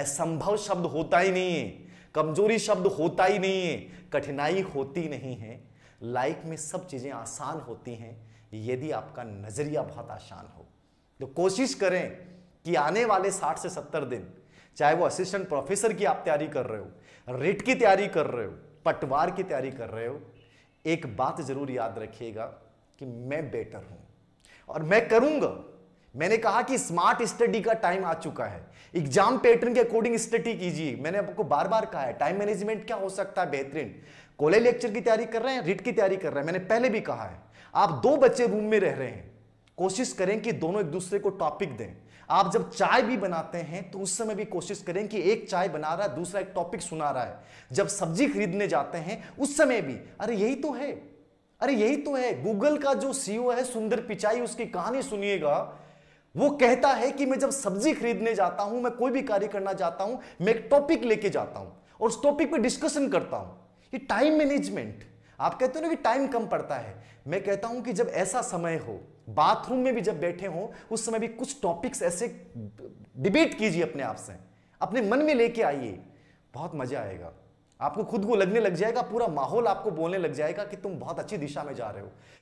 असंभव शब्द होता ही नहीं है कमजोरी शब्द होता ही नहीं है कठिनाई होती नहीं है लाइफ में सब चीज़ें आसान होती हैं यदि आपका नज़रिया बहुत आसान हो तो कोशिश करें कि आने वाले 60 से 70 दिन चाहे वो असिस्टेंट प्रोफेसर की आप तैयारी कर रहे हो रिट की तैयारी कर रहे हो पटवार की तैयारी कर रहे हो एक बात ज़रूर याद रखिएगा कि मैं बेटर हूं और मैं करूंगा मैंने कहा कि स्मार्ट स्टडी का टाइम आ चुका है एग्जाम पैटर्न के अकॉर्डिंग स्टडी कीजिए मैंने आपको बार बार कहा है टाइम मैनेजमेंट क्या हो सकता है बेहतरीन कॉलेज लेक्चर की तैयारी कर रहे हैं रिट की तैयारी कर रहे हैं मैंने पहले भी कहा है आप दो बच्चे रूम में रह रहे हैं कोशिश करें कि दोनों एक दूसरे को टॉपिक दें आप जब चाय भी बनाते हैं तो उस समय भी कोशिश करें कि एक चाय बना रहा है दूसरा एक टॉपिक सुना रहा है जब सब्जी खरीदने जाते हैं उस समय भी अरे यही तो है अरे यही तो है गूगल का जो सीईओ e है सुंदर पिचाई उसकी कहानी सुनिएगा वो कहता है कि मैं जब सब्जी खरीदने जाता हूं मैं कोई भी कार्य करना चाहता हूं मैं एक टॉपिक लेके जाता हूं और उस टॉपिक पे डिस्कशन करता हूं ये टाइम मैनेजमेंट आप कहते हो ना कि टाइम कम पड़ता है मैं कहता हूं कि जब ऐसा समय हो बाथरूम में भी जब बैठे हो उस समय भी कुछ टॉपिक्स ऐसे डिबेट कीजिए अपने आप से अपने मन में लेके आइए बहुत मजा आएगा आपको खुद को लगने लग जाएगा पूरा माहौल आपको बोलने लग जाएगा कि तुम बहुत अच्छी दिशा में जा रहे हो